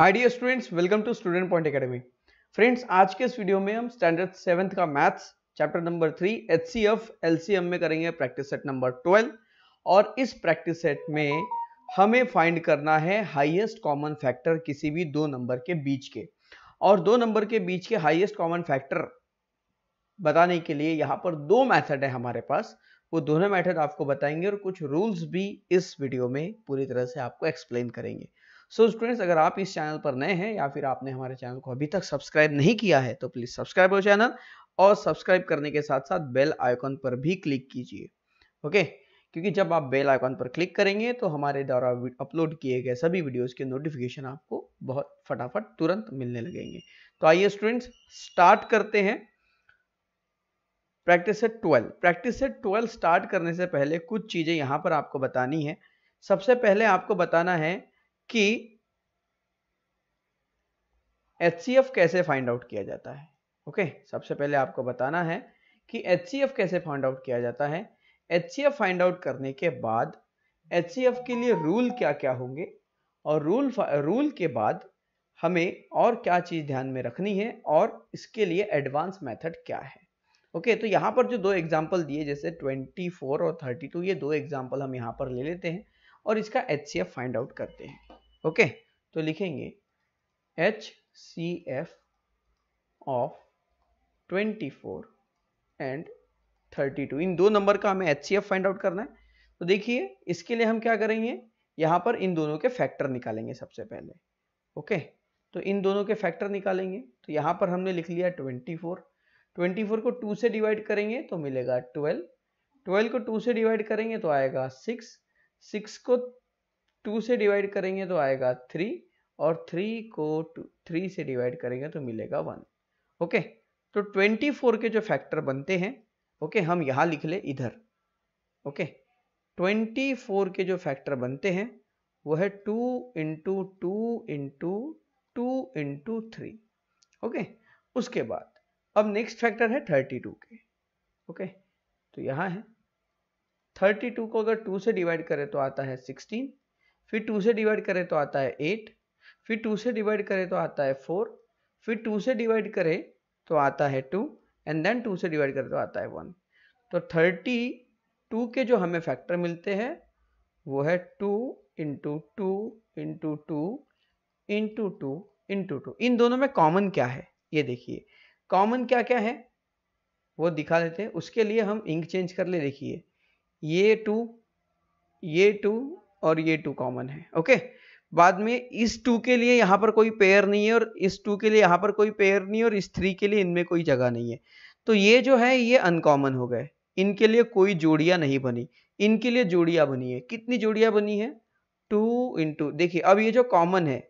High dear students welcome to Student Point Academy friends आज के इस वीडियो में हम स्टैंडर्ड सेवन्थ का maths chapter number three H C F L C M में करेंगे प्रैक्टिस सेट नंबर ट्वेल्व और इस प्रैक्टिस सेट में हमें फाइंड करना है हाइएस्ट कॉमन फैक्टर किसी भी दो नंबर के बीच के और दो नंबर के बीच के हाइएस्ट कॉमन फैक्टर बताने के लिए यहाँ पर दो मैथड है हमारे पास वो दोनों मैथड आपको बताएंगे और कुछ रूल्स भी इस वीडियो में पूरी तरह से आपको एक्सप्लेन करेंगे सो so, स्टूडेंट्स अगर आप इस चैनल पर नए हैं या फिर आपने हमारे चैनल को अभी तक सब्सक्राइब नहीं किया है तो प्लीज़ सब्सक्राइब हो चैनल और सब्सक्राइब करने के साथ साथ बेल आइकॉन पर भी क्लिक कीजिए ओके क्योंकि जब आप बेल आइकॉन पर क्लिक करेंगे तो हमारे द्वारा अपलोड किए गए सभी वीडियोज के नोटिफिकेशन आपको बहुत फटाफट तुरंत मिलने लगेंगे तो आइए स्टूडेंट्स स्टार्ट करते हैं practice set 12 practice set 12 start करने से पहले कुछ चीज़ें यहाँ पर आपको बतानी है सबसे पहले आपको बताना है कि एच कैसे फाइंड आउट किया जाता है ओके सबसे पहले आपको बताना है कि एच कैसे फाइंड आउट किया जाता है एच फाइंड आउट करने के बाद एच के लिए रूल क्या क्या होंगे और रूल रूल के बाद हमें और क्या चीज़ ध्यान में रखनी है और इसके लिए एडवांस मेथड क्या है ओके तो यहाँ पर जो दो एग्जाम्पल दिए जैसे 24 और 32 ये दो एग्जाम्पल हम यहाँ पर ले लेते हैं और इसका एच फाइंड आउट करते हैं ओके तो लिखेंगे H C F of 24 and 32 इन दो नंबर का हमें H C F find out करना है तो देखिए इसके लिए हम क्या करेंगे यहाँ पर इन दोनों के फैक्टर निकालेंगे सबसे पहले ओके तो इन दोनों के फैक्टर निकालेंगे तो यहाँ पर हमने लिख लिया 24 24 को 2 से डिवाइड करेंगे तो मिलेगा 12 12 को 2 से डिवाइड करेंगे तो आएगा 6 6 को टू से डिवाइड करेंगे तो आएगा थ्री और थ्री को थ्री से डिवाइड करेंगे तो मिलेगा वन ओके तो ट्वेंटी फोर के जो फैक्टर बनते हैं ओके हम यहाँ लिख ले इधर ओके ट्वेंटी फोर के जो फैक्टर बनते हैं वो है two into two into two into three okay उसके बाद अब नेक्स्ट फैक्टर है थर्टी टू के ओके तो यहाँ है थर्टी टू को अगर टू से डिवाइड करें तो आता है सिक्सटीन फिर टू से डिवाइड करें तो आता है एट फिर टू से डिवाइड करें तो आता है फोर फिर टू से डिवाइड करें तो आता है टू एंड देन टू से डिवाइड करें तो आता है वन तो थर्टी टू के जो हमें फैक्टर मिलते हैं वो है two into two into two into two into two इन दोनों में कॉमन क्या है ये देखिए कॉमन क्या क्या है वो दिखा देते हैं उसके लिए हम इंक चेंज कर ले देखिए ये टू ये टू और ये टू कॉमन है ओके बाद में इस टू के लिए यहाँ पर कोई पेयर नहीं है और इस टू के लिए यहाँ पर कोई पेयर नहीं है और इस थ्री के लिए इनमें कोई जगह नहीं है तो ये जो है ये अनकॉमन हो गए इनके लिए कोई जोड़िया नहीं बनी इनके लिए जोड़िया बनी है कितनी जोड़िया बनी है टू इंटू देखिए अब ये जो कॉमन है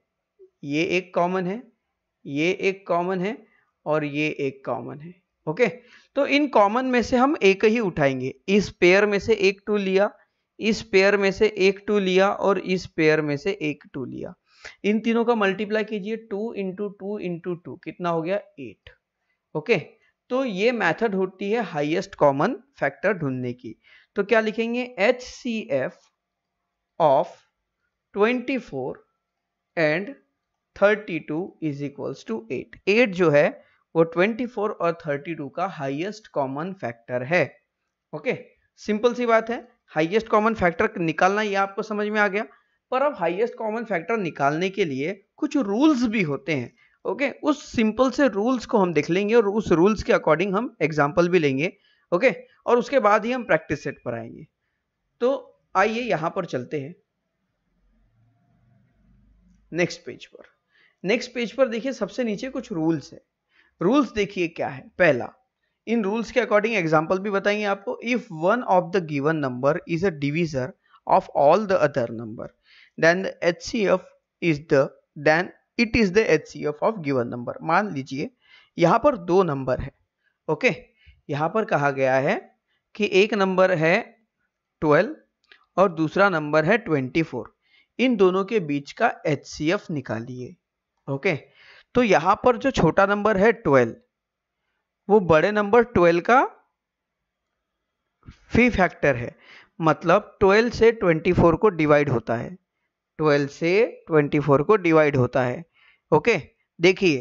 ये एक कॉमन है ये एक कॉमन है और ये एक कॉमन है ओके तो इन कॉमन में से हम एक ही उठाएंगे इस पेयर में से एक टू लिया इस पेयर में से एक टू लिया और इस पेयर में से एक टू लिया इन तीनों का मल्टीप्लाई कीजिए two into two into two कितना हो गया एट ओके तो ये मेथड होती है हाईएस्ट कॉमन फैक्टर ढूंढने की तो क्या लिखेंगे H C F of twenty four and thirty two is equals to eight eight जो है वो ट्वेंटी फोर और थर्टी टू का हाईएस्ट कॉमन फैक्टर है ओके सिंपल सी बात है हाईएस्ट कॉमन फैक्टर निकालना ये आपको समझ में आ गया पर अब हाईएस्ट कॉमन फैक्टर निकालने के लिए कुछ रूल्स भी होते हैं ओके okay? उस सिंपल से रूल्स को हम देख लेंगे और उस रूल्स के अकॉर्डिंग हम एग्जाम्पल भी लेंगे ओके okay? और उसके बाद ही हम प्रैक्टिस सेट पर आएंगे तो आइए यहां पर चलते हैं नेक्स्ट पेज पर नेक्स्ट पेज पर देखिए सबसे नीचे कुछ रूल्स है रूल्स देखिए क्या है पहला इन रूल्स के अकॉर्डिंग एग्जाम्पल भी बताएंगे आपको if one of the given number is a divisor of all the other number then the H C F is the then it is the H C F of given number मान लीजिए यहाँ पर दो number है okay okay? यहाँ पर कहा गया है कि एक नंबर है ट्वेल्व और दूसरा नंबर है ट्वेंटी फोर इन दोनों के बीच का एच सी एफ निकालिए ओके okay? तो यहाँ पर जो छोटा नंबर है ट्वेल्व वो बड़े नंबर ट्वेल्व का फी फैक्टर है मतलब ट्वेल्व से ट्वेंटी फोर को डिवाइड होता है ट्वेल्व से ट्वेंटी फोर को डिवाइड होता है ओके देखिए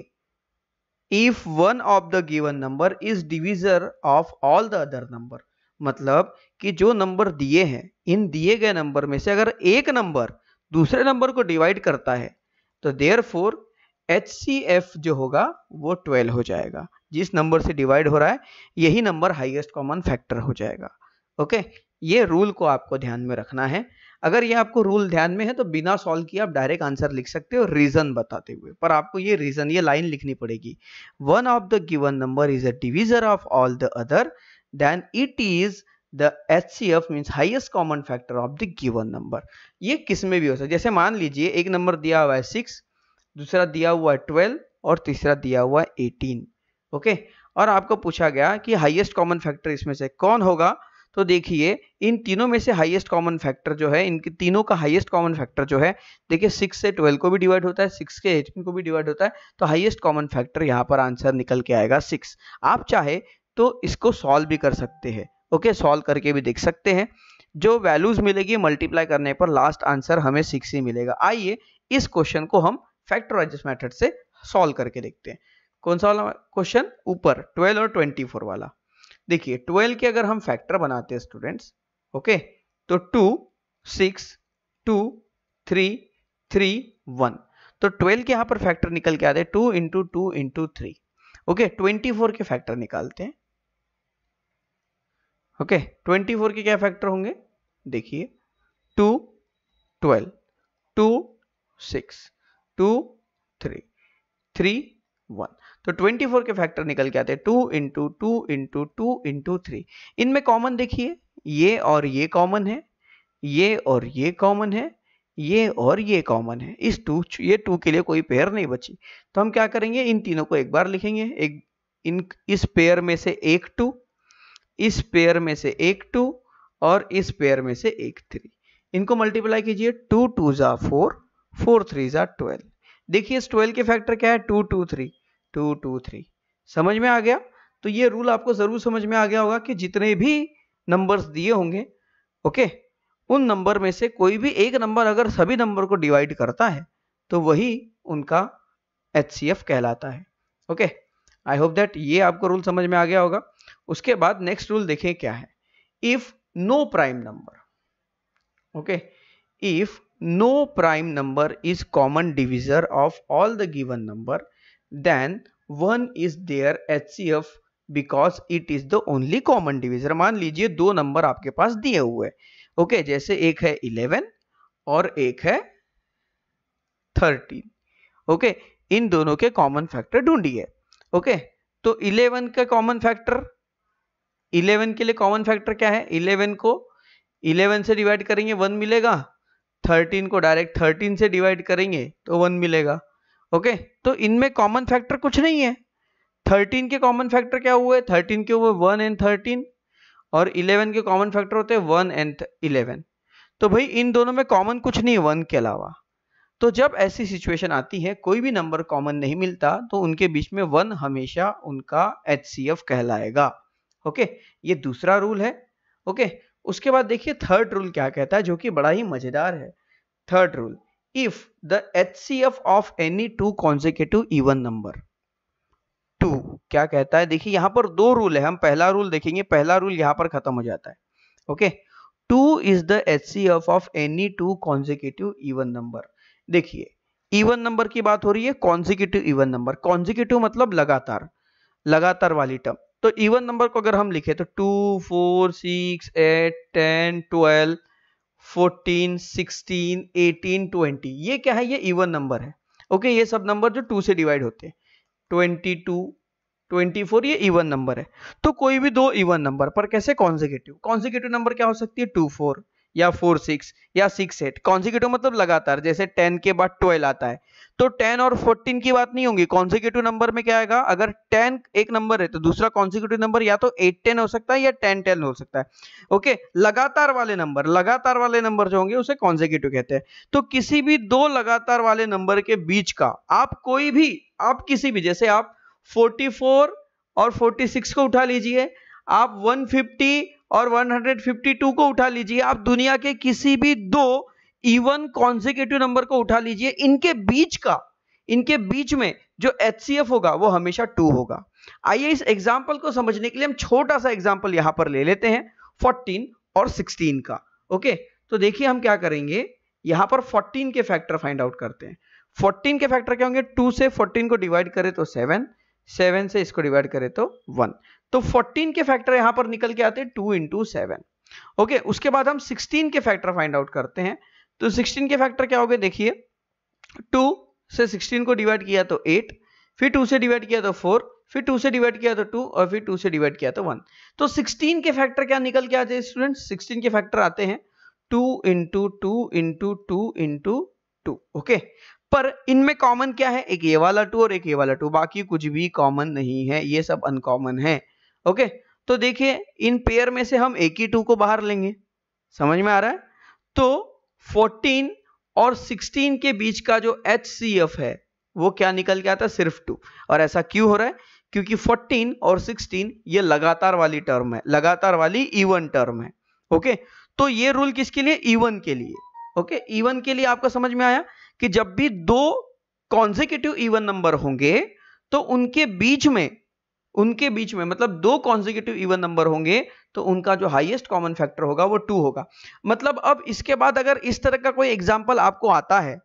if one of the given number is divisor of all the other number मतलब कि जो नंबर दिए हैं इन दिए गए नंबर में से अगर एक नंबर दूसरे नंबर को डिवाइड करता है तो देयर फोर एच जो होगा वो ट्वेल्व हो जाएगा जिस नंबर से डिवाइड हो रहा है यही नंबर हाईएस्ट कॉमन फैक्टर हो जाएगा ओके ये रूल को आपको ध्यान में रखना है अगर ये आपको रूल ध्यान में है तो बिना सॉल्व किए आप डायरेक्ट आंसर लिख सकते हो रीजन बताते हुए पर आपको ये रीजन ये लाइन लिखनी पड़ेगी one of the given number is a divisor of all the other then it is the H C F means highest common factor of the given number ये किस में भी हो सकता है जैसे मान लीजिए एक नंबर दिया हुआ है सिक्स दूसरा दिया हुआ है ट्वेल्व और तीसरा दिया हुआ है एटीन ओके और आपको पूछा गया कि हाइएस्ट कॉमन फैक्टर इसमें से कौन होगा तो देखिए इन तीनों में से हाइएस्ट कॉमन फैक्टर जो है इनके तीनों का हाइएस्ट कॉमन फैक्टर जो है देखिए सिक्स से ट्वेल्व को भी डिवाइड होता है सिक्स के एटीन को भी डिवाइड होता है तो हाइएस्ट कॉमन फैक्टर यहाँ पर आंसर निकल के आएगा सिक्स आप चाहे तो इसको सॉल्व भी कर सकते हैं ओके सॉल्व करके भी देख सकते हैं जो वैल्यूज मिलेगी मल्टीप्लाई करने पर लास्ट आंसर हमें सिक्स ही मिलेगा आइए इस क्वेश्चन को हम फैक्टराइज मेथड से सॉल्व करके देखते हैं कौन सा वाला क्वेश्चन ऊपर 12 और 24 वाला देखिए 12 के अगर हम फैक्टर बनाते हैं स्टूडेंट्स ओके तो two six two three three one तो ट्वेल्व के यहां पर फैक्टर निकल के आते हैं two into two into three okay twenty four के फैक्टर निकालते हैं ओके ट्वेंटी फोर के क्या फैक्टर होंगे देखिए two twelve two six two three three one तो 24 के फैक्टर निकल के आते two into two into two into three इनमें कॉमन देखिए ये और ये कॉमन है ये और ये कॉमन है ये और ये कॉमन है इस टू ये टू के लिए कोई पेयर नहीं बची तो हम क्या करेंगे इन तीनों को एक बार लिखेंगे एक इन इस पेयर में से एक टू इस पेयर में से एक टू और इस पेयर में से एक थ्री इनको मल्टीप्लाई कीजिए टू टू ज़ा फोर फोर थ्री ज़ा ट्वेल्व देखिए इस ट्वेल्व के फैक्टर क्या है two two three two two three समझ में आ गया तो ये रूल आपको ज़रूर समझ में आ गया होगा कि जितने भी नंबर्स दिए होंगे ओके उन नंबर में से कोई भी एक नंबर अगर सभी नंबर को डिवाइड करता है तो वही उनका एच कहलाता है ओके आई होप दैट ये आपको रूल समझ में आ गया होगा उसके बाद नेक्स्ट रूल देखें क्या है if no prime number okay if no prime number is common divisor of all the given number then one is their H C F because it is the only common divisor मान लीजिए दो number आपके पास दिए हुए okay okay, जैसे एक है eleven और एक है थर्टीन ओके okay, इन दोनों के कॉमन फैक्टर ढूंढिए ओके तो इलेवन का कॉमन फैक्टर इलेवन के लिए कॉमन फैक्टर क्या है इलेवन को इलेवन से डिवाइड करेंगे वन मिलेगा थर्टीन को डायरेक्ट थर्टीन से डिवाइड करेंगे तो वन मिलेगा ओके तो इनमें कॉमन फैक्टर कुछ नहीं है थर्टीन के कॉमन फैक्टर क्या हुए थर्टीन के हुए वन एंड थर्टीन और इलेवन के कॉमन फैक्टर होते हैं वन एंड इलेवन तो भाई इन दोनों में कॉमन कुछ नहीं है वन के अलावा तो जब ऐसी सिचुएशन आती है कोई भी नंबर कॉमन नहीं मिलता तो उनके बीच में वन हमेशा उनका एच कहलाएगा ओके ये दूसरा रूल है ओके उसके बाद देखिए थर्ड रूल क्या कहता है जो कि बड़ा ही मजेदार है third rule if the HCF of any two consecutive even number two क्या कहता है देखिए यहाँ पर दो रूल है हम पहला रूल देखेंगे पहला रूल यहाँ पर खत्म हो जाता है okay two is the H C F of any two consecutive even number देखिए इवन नंबर की बात हो रही है कॉन्जिक्यूटिव इवन नंबर कॉन्जिक्यूटिव मतलब लगातार लगातार वाली टर्म तो इवन नंबर को अगर हम लिखे तो two four six eight ten twelve fourteen sixteen eighteen twenty ये क्या है ये इवन नंबर है ओके ये सब नंबर जो टू से डिवाइड होते हैं ट्वेंटी ट्वेंटी 24 ये इवन नंबर है तो कोई भी दो इवन नंबर पर कैसे कॉन्जिकेटिव कॉन्जिकेटिव नंबर क्या हो सकती है टू फोर या फोर सिक्स या सिक्स एट कॉन्सिक्यूटिव मतलब लगातार जैसे टेन के बाद ट्वेल्व आता है तो टेन और फोर्टीन की बात नहीं होगी कॉन्सिक्यूटिव नंबर में क्या आएगा अगर टेन एक नंबर है तो दूसरा कॉन्सिक्यूटिव नंबर या तो एट टेन हो सकता है या टेन टेन हो सकता है ओके लगातार वाले नंबर लगातार वाले नंबर जो होंगे उसे कॉन्सिक्यूटिव कहते हैं तो किसी भी दो लगातार वाले नंबर के बीच का आप कोई भी आप किसी भी जैसे आप फोर्टी फोर और फोर्टी सिक्स को उठा लीजिए आप वन फिफ्टी और 152 को उठा लीजिए आप दुनिया के किसी भी दो इवन कॉन्जिक्यूटिव नंबर को उठा लीजिए इनके बीच का इनके बीच में जो एच होगा वो हमेशा टू होगा आइए इस एग्जाम्पल को समझने के लिए हम छोटा सा एग्जाम्पल यहां पर ले लेते हैं फोर्टीन और सिक्सटीन का ओके तो देखिए हम क्या करेंगे यहां पर फोर्टीन के फैक्टर फाइंड आउट करते हैं फोर्टीन के फैक्टर क्या होंगे टू से फोर्टीन को डिवाइड करें तो सेवन सेवन से इसको डिवाइड करें तो वन तो 14 के फैक्टर यहां पर निकल के आते हैं टू इंटू सेवन ओके उसके बाद हम 16 के फैक्टर फाइंड आउट करते हैं तो 16 के फैक्टर क्या हो गए देखिए 2 से 16 को डिवाइड किया तो 8 फिर 2 से डिवाइड किया तो 4 फिर 2 से डिवाइड किया तो 2 और फिर 2 से डिवाइड किया तो 1 तो 16 के फैक्टर क्या निकल के आते हैं स्टूडेंट सिक्सटीन के फैक्टर आते हैं two into two into two into two okay पर इनमें कॉमन क्या है एक ये वाला टू और एक ये वाला टू बाकी कुछ भी कॉमन नहीं है ये सब अनकॉमन है ओके तो देखिए इन पेयर में से हम एक ही टू को बाहर लेंगे समझ में आ रहा है तो 14 और 16 के बीच का जो एच है वो क्या निकल के आता है सिर्फ टू और ऐसा क्यों हो रहा है क्योंकि 14 और 16 ये लगातार वाली टर्म है लगातार वाली इवन टर्म है ओके तो ये रूल किसके लिए इवन के लिए ओके इवन के लिए आपको समझ में आया कि जब भी दो कॉन्जिक्यूटिव इवन नंबर होंगे तो उनके बीच में उनके बीच में मतलब दो कॉन्जिक्यूटिव इवन नंबर होंगे तो उनका जो हाईएस्ट कॉमन फैक्टर होगा वो टू होगा मतलब अब इसके बाद अगर इस तरह का कोई एग्जाम्पल आपको आता है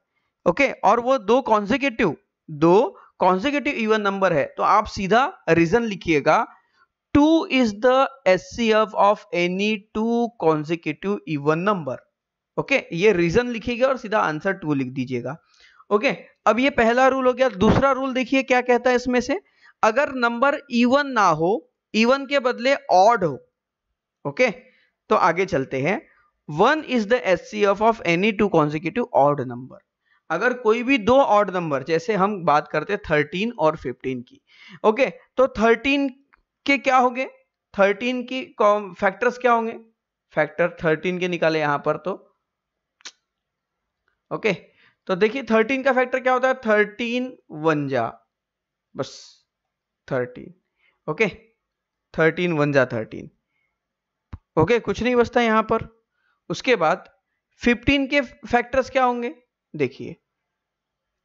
ओके और वो दो कॉन्जिक्यूटिव दो कॉन्जिक्यूटिव इवन नंबर है तो आप सीधा रीजन लिखिएगा two is the S C F of any two consecutive even number okay ये रीजन लिखिएगा और सीधा आंसर टू लिख दीजिएगा ओके okay? अब ये पहला रूल हो गया दूसरा रूल देखिए क्या कहता है इसमें से अगर नंबर इवन e ना हो इवन e के बदले ऑड हो ओके तो आगे चलते हैं one is the S C F of any two consecutive odd number अगर कोई भी दो ऑड नंबर जैसे हम बात करते हैं थर्टीन और फिफ्टीन की ओके तो थर्टीन के क्या हो गए थर्टीन की फैक्टर्स क्या होंगे फैक्टर थर्टीन के निकाले यहां पर तो ओके okay? तो देखिए थर्टीन का फैक्टर क्या होता है थर्टीन वन जा बस थर्टीन ओके थर्टीन वन जा थर्टीन ओके कुछ नहीं बचता यहां पर उसके बाद फिफ्टीन के फैक्टर्स क्या होंगे देखिए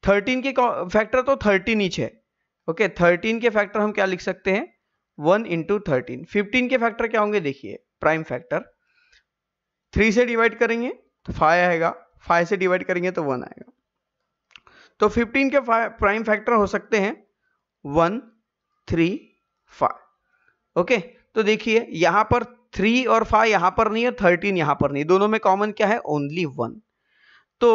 थर्टीन के फैक्टर तो थर्टीन ईच है ओके थर्टीन के फैक्टर हम क्या लिख सकते हैं वन इंटू थर्टीन फिफ्टीन के फैक्टर क्या होंगे देखिए प्राइम फैक्टर थ्री से डिवाइड करेंगे तो फाइव आएगा फाइव से डिवाइड करेंगे तो वन आएगा तो फिफ्टीन के प्राइम फैक्टर हो सकते हैं वन थ्री फाइव ओके तो देखिए यहां पर थ्री और फाइव यहां पर नहीं है थर्टीन यहां पर नहीं दोनों में कॉमन क्या है ओनली वन तो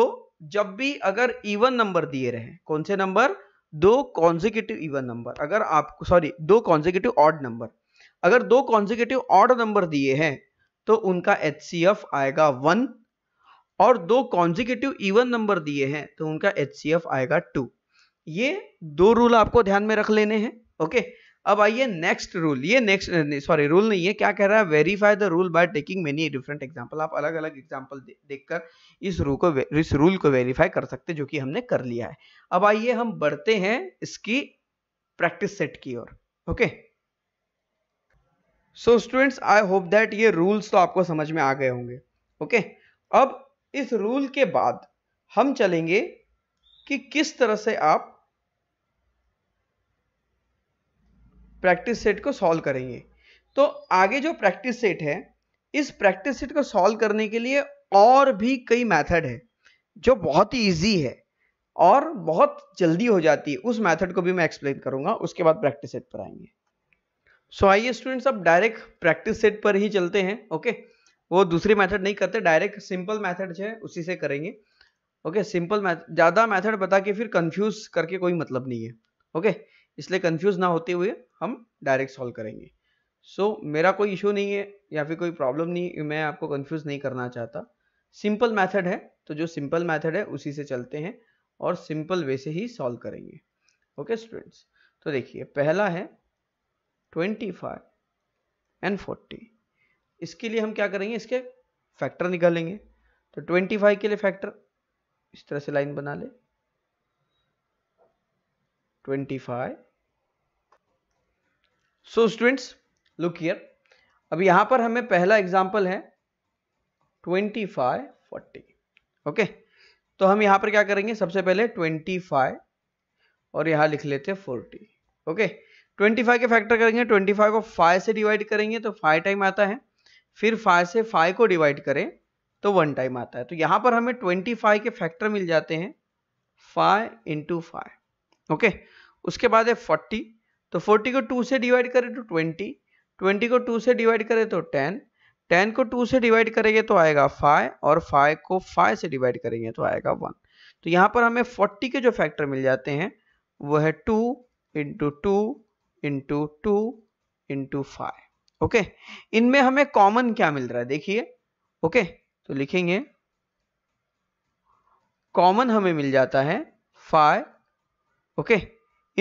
जब भी अगर इवन नंबर दिए रहे कौन से नंबर दो कॉन्जिक्यूटिव इवन नंबर अगर आप सॉरी दो कॉन्जिक्यूटिव ऑड नंबर अगर दो कॉन्जिकेटिव ऑड नंबर दिए हैं तो उनका एच सी एफ आएगा वन और दो कॉन्जिकेटिव इवन नंबर दिए हैं तो उनका एच सी एफ आएगा टू ये दो रूल आपको ध्यान में रख लेने हैं ओके अब आइए नेक्स्ट रूल ये नेक्स्ट सॉरी रूल नहीं है क्या कह रहा है verify the rule by taking many different example आप अलग अलग एग्जांपल देखकर इस रूल को इस रूल को वेरीफाई कर सकते हैं जो कि हमने कर लिया है अब आइए हम बढ़ते हैं इसकी प्रैक्टिस सेट की ओर okay so students I hope that ये रूल्स तो आपको समझ में आ गए होंगे ओके okay? अब इस रूल के बाद हम चलेंगे कि किस तरह से आप प्रैक्टिस सेट को सॉल्व करेंगे तो आगे जो प्रैक्टिस सेट है इस प्रैक्टिस सेट को सॉल्व करने के लिए और भी कई मेथड है जो बहुत ही ईजी है और बहुत जल्दी हो जाती है उस मेथड को भी मैं एक्सप्लेन करूंगा उसके बाद प्रैक्टिस सेट पर आएंगे सो आइए स्टूडेंट्स अब डायरेक्ट प्रैक्टिस सेट पर ही चलते हैं ओके वो दूसरी मेथड नहीं करते डायरेक्ट सिंपल मेथड है उसी से करेंगे ओके सिंपल मैथ ज़्यादा मेथड बता के फिर कंफ्यूज करके कोई मतलब नहीं है ओके okay? इसलिए कंफ्यूज ना होते हुए हम डायरेक्ट सॉल्व करेंगे सो so, मेरा कोई इशू नहीं है या फिर कोई प्रॉब्लम नहीं मैं आपको कंफ्यूज नहीं करना चाहता सिंपल मेथड है तो जो सिंपल मेथड है उसी से चलते हैं और सिंपल वे से ही सॉल्व करेंगे ओके स्टूडेंट्स तो देखिए पहला है ट्वेंटी फाइव एंड फोर्टी इसके लिए हम क्या करेंगे इसके फैक्टर निकालेंगे तो ट्वेंटी फाइव के लिए फैक्टर इस तरह से लाइन बना ले twenty five so students look here अब यहां पर हमें पहला एग्जाम्पल है ट्वेंटी फाइव फोर्टी ओके तो हम यहां पर क्या करेंगे सबसे पहले ट्वेंटी फाइव और यहां लिख लेते हैं फोर्टी ओके ट्वेंटी फाइव के फैक्टर करेंगे ट्वेंटी फाइव को फाइव से डिवाइड करेंगे तो फाइव टाइम आता है फिर फाइव से फाइव को डिवाइड करें तो वन टाइम आता है तो यहां पर हमें ट्वेंटी फाइव के फैक्टर मिल जाते हैं फाइव इंटू फाइव ओके उसके बाद है फोर्टी तो 40 को 2 से डिवाइड करें तो 20 20 को 2 से डिवाइड करें तो 10 10 को 2 से डिवाइड करेंगे तो आएगा 5 और 5 को 5 से डिवाइड करेंगे तो आएगा 1 तो यहाँ पर हमें 40 के जो फैक्टर मिल जाते हैं वो है 2 into two into two into five okay इनमें हमें कॉमन क्या मिल रहा है देखिए ओके तो लिखेंगे कॉमन हमें मिल जाता है फाइव ओके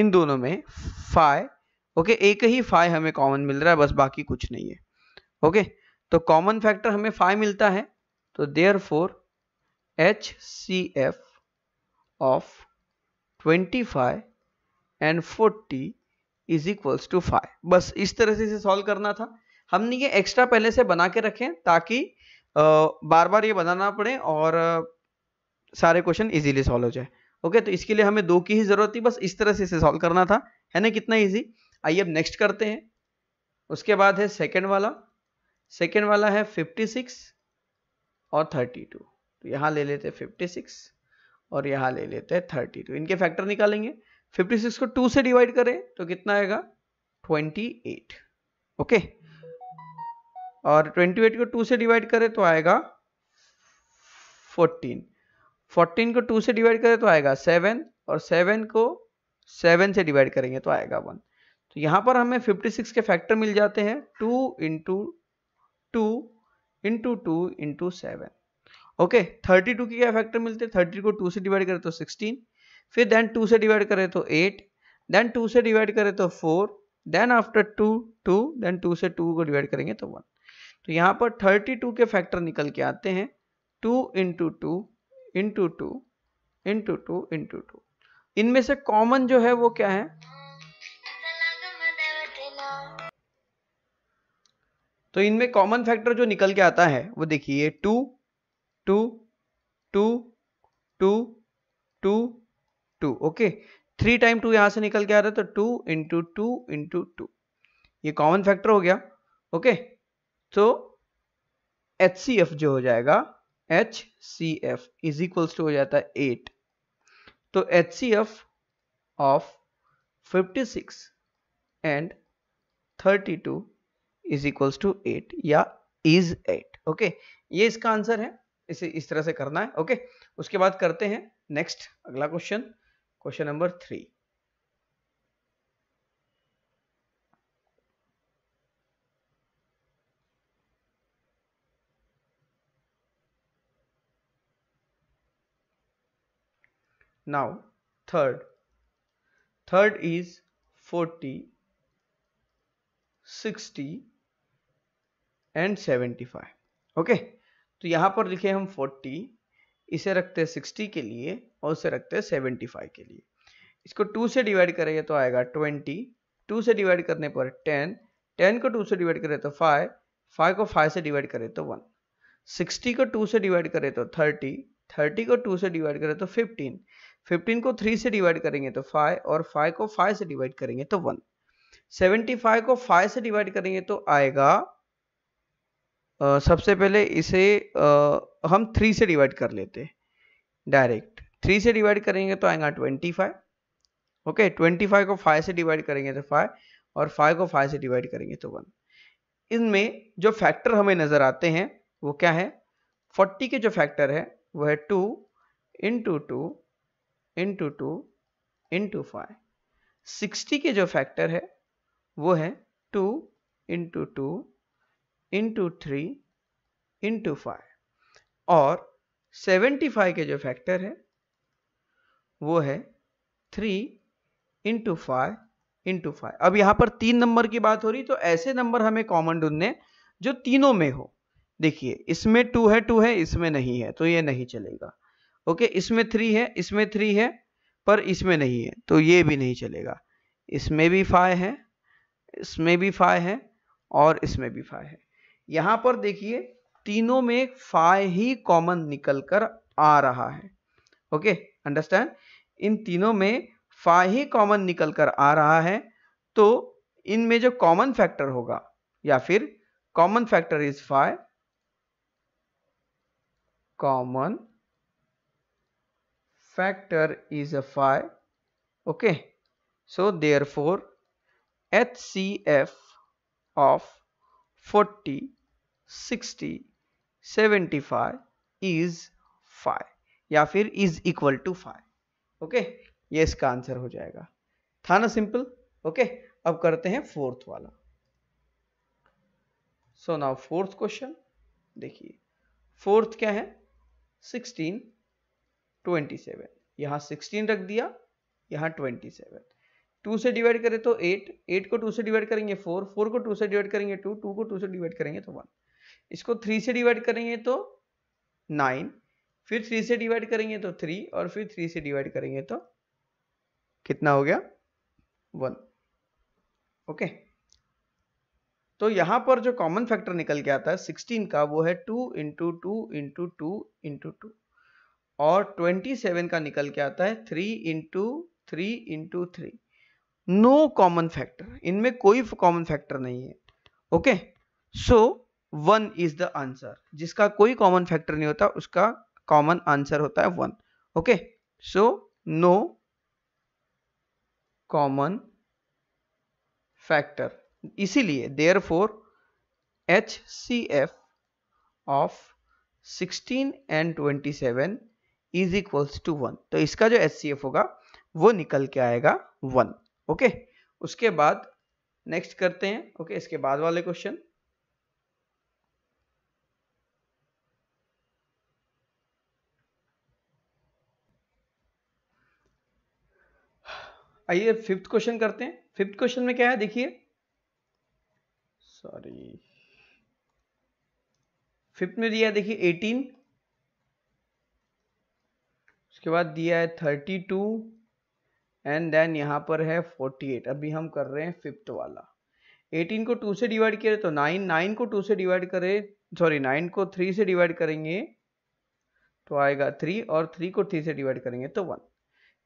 इन दोनों में फाइव ओके एक ही फाइव हमें कॉमन मिल रहा है बस बाकी कुछ नहीं है ओके तो कॉमन फैक्टर हमें फाइव मिलता है तो therefore H C F of twenty five and forty is equals to five बस इस तरह से इसे सॉल्व करना था हमने ये एक्स्ट्रा पहले से बना के रखे ताकि बार बार ये बनाना पड़े और सारे क्वेश्चन इजीली सॉल्व हो जाए ओके तो इसके लिए हमें दो की ही जरूरत थी बस इस तरह से इसे सॉल्व करना था है ना कितना ईजी आइए अब नेक्स्ट करते हैं उसके बाद है सेकेंड वाला सेकेंड वाला है फिफ्टी सिक्स और थर्टी टू तो यहाँ ले लेते हैं फिफ्टी सिक्स और यहाँ ले लेते हैं थर्टी टू इनके फैक्टर निकालेंगे फिफ्टी सिक्स को टू से डिवाइड करें तो कितना आएगा ट्वेंटी एट ओके और ट्वेंटी एट को टू से डिवाइड करें तो आएगा फोर्टीन फोर्टीन को टू से डिवाइड करें तो आएगा सेवन और सेवन को सेवन से डिवाइड करेंगे तो आएगा वन तो यहाँ पर हमें फिफ्टी सिक्स के फैक्टर मिल जाते हैं two into two into two into seven okay thirty two के क्या फैक्टर मिलते हैं थर्टी को टू से डिवाइड करें तो सिक्सटीन फिर देन टू से डिवाइड करें तो एट देन टू से डिवाइड करें तो four then after two two then two से टू को डिवाइड करेंगे तो वन तो यहाँ पर थर्टी टू के फैक्टर निकल के आते हैं two into two into two into two into two इनमें से कॉमन जो है वो क्या है तो इनमें कॉमन फैक्टर जो निकल के आता है वो देखिए two two two two two two okay three time two यहां से निकल के आ रहा है तो two into two into two ये कॉमन फैक्टर हो गया ओके तो एच सी एफ जो हो जाएगा H C F is equals to हो जाता है एट तो fifty six and thirty two is equals to eight या इज एट ओके ये इसका आंसर है इसे इस तरह से करना है ओके okay? उसके बाद करते हैं नेक्स्ट अगला question question number three Now third. Third is 40, 60 and 75 okay तो यहाँ पर लिखे हम 40 इसे रखते हैं 60 के लिए और उसे रखते हैं 75 के लिए इसको 2 से डिवाइड करेंगे तो आएगा 20 2 से डिवाइड करने पर 10 10 को 2 से डिवाइड करें तो 5 5 को 5 से डिवाइड करें तो 1 60 को 2 से डिवाइड करें तो 30 30 को 2 से डिवाइड करें तो 15 फिफ्टीन को थ्री से डिवाइड करेंगे तो फाइव और फाइव को फाइव से डिवाइड करेंगे तो वन सेवेंटी फाइव को फाइव से डिवाइड करेंगे तो आएगा आ, सबसे पहले इसे आ, हम थ्री से डिवाइड कर लेते हैं डायरेक्ट थ्री से डिवाइड करेंगे तो आएगा twenty five okay twenty five को फाइव से डिवाइड करेंगे तो फाइव और फाइव को फाइव से डिवाइड करेंगे तो वन इनमें जो फैक्टर हमें नज़र आते हैं वो क्या है फोर्टी के जो फैक्टर है वह है इन into two into two into five sixty के जो फैक्टर है वो है two into two into three into five और सेवेंटी फाइव के जो फैक्टर है वो है three into five into five अब यहाँ पर तीन नंबर की बात हो रही तो ऐसे नंबर हमें कॉमन ढूंढने जो तीनों में हो देखिए इसमें टू है टू है इसमें नहीं है तो ये नहीं चलेगा ओके इसमें थ्री है इसमें थ्री है पर इसमें नहीं है तो ये भी नहीं चलेगा इसमें भी फाइव है इसमें भी फाइव है और इसमें भी फाइव है यहां पर देखिए तीनों में फाइव ही कॉमन निकल कर आ रहा है ओके अंडरस्टैंड इन तीनों में फाइव ही कॉमन निकल कर आ रहा है तो इनमें जो कॉमन फैक्टर होगा या फिर common factor is five common factor is a phi okay so therefore HCF of 40 60 75 is phi या फिर is equal to five okay ये इसका आंसर हो जाएगा था ना सिंपल ओके अब करते हैं फोर्थ वाला सो नाउ फोर्थ क्वेश्चन देखिए फोर्थ क्या है सिक्सटीन ट्वेंटी सेवन यहाँ सिक्सटीन रख दिया यहाँ ट्वेंटी सेवन टू से डिवाइड करें तो एट एट को टू से डिवाइड करेंगे फोर फोर को टू से डिवाइड करेंगे टू टू को टू से डिवाइड करेंगे तो वन इसको थ्री से डिवाइड करेंगे तो नाइन फिर थ्री से डिवाइड करेंगे तो थ्री और फिर थ्री से डिवाइड करेंगे तो कितना हो गया वन ओके तो यहां पर जो कॉमन फैक्टर निकल के आता है सिक्सटीन का वो है two into two into two into two और 27 का निकल के आता है three into three into three no common factor इनमें कोई कॉमन फैक्टर नहीं है okay so one is the answer जिसका कोई कॉमन फैक्टर नहीं होता उसका कॉमन आंसर होता है one okay so no common factor इसीलिए therefore H C F of sixteen and twenty seven is equals to one तो इसका जो एस होगा वो निकल के आएगा वन ओके उसके बाद नेक्स्ट करते हैं ओके इसके बाद वाले क्वेश्चन आइए फिफ्थ क्वेश्चन करते हैं फिफ्थ क्वेश्चन में क्या है देखिए सॉरी फिफ्थ में दिया देखिए एटीन उसके बाद दिया है थर्टी टू एंड देन यहाँ पर है फोर्टी एट अभी हम कर रहे हैं फिफ्थ वाला एटीन को टू से डिवाइड किया तो नाइन नाइन को टू से डिवाइड करें सॉरी नाइन को थ्री से डिवाइड करेंगे तो आएगा थ्री और थ्री को थ्री से डिवाइड करेंगे तो वन